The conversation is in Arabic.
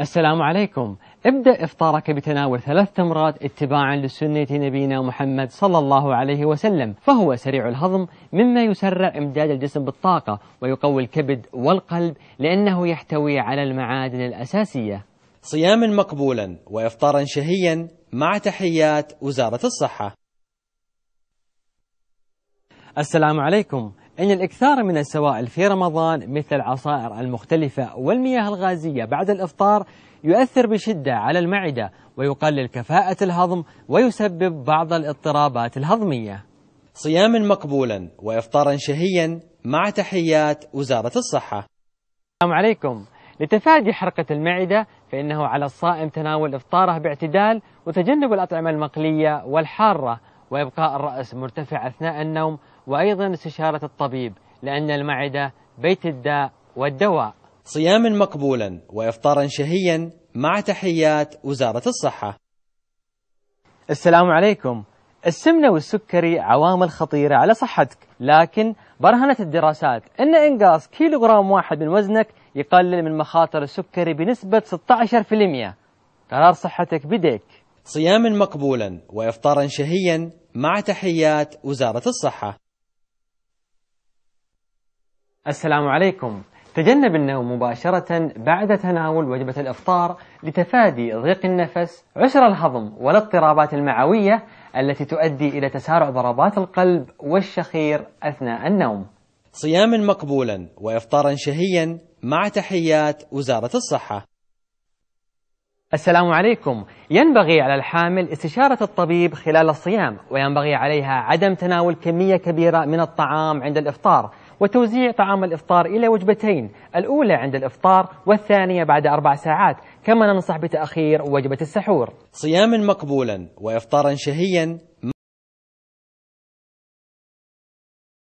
السلام عليكم ابدأ إفطارك بتناول ثلاث تمرات اتباعا لسنة نبينا محمد صلى الله عليه وسلم فهو سريع الهضم مما يسرع إمداد الجسم بالطاقة ويقوي الكبد والقلب لأنه يحتوي على المعادن الأساسية صياما مقبولا وإفطارا شهيا مع تحيات وزارة الصحة السلام عليكم أن الإكثار من السوائل في رمضان مثل العصائر المختلفة والمياه الغازية بعد الإفطار يؤثر بشدة على المعدة ويقلل كفاءة الهضم ويسبب بعض الاضطرابات الهضمية صياما مقبولا وإفطارا شهيا مع تحيات وزارة الصحة السلام عليكم لتفادي حرقة المعدة فإنه على الصائم تناول إفطاره باعتدال وتجنب الأطعمة المقلية والحارة وإبقاء الرأس مرتفع أثناء النوم وأيضا استشارة الطبيب لأن المعدة بيت الداء والدواء صياما مقبولا وإفطارا شهيا مع تحيات وزارة الصحة السلام عليكم السمنة والسكري عوامل خطيرة على صحتك لكن برهنت الدراسات أن إنقاص كيلوغرام واحد من وزنك يقلل من مخاطر السكري بنسبة 16% قرار صحتك بديك صياما مقبولا وإفطارا شهيا مع تحيات وزارة الصحة السلام عليكم تجنب النوم مباشرة بعد تناول وجبة الإفطار لتفادي ضيق النفس عسر الهضم والاضطرابات المعوية التي تؤدي إلى تسارع ضربات القلب والشخير أثناء النوم صياما مقبولا وإفطارا شهيا مع تحيات وزارة الصحة السلام عليكم ينبغي على الحامل استشارة الطبيب خلال الصيام وينبغي عليها عدم تناول كمية كبيرة من الطعام عند الإفطار وتوزيع طعام الإفطار إلى وجبتين الأولى عند الإفطار والثانية بعد أربع ساعات كما ننصح بتأخير وجبة السحور صياما مقبولا وإفطارا شهيا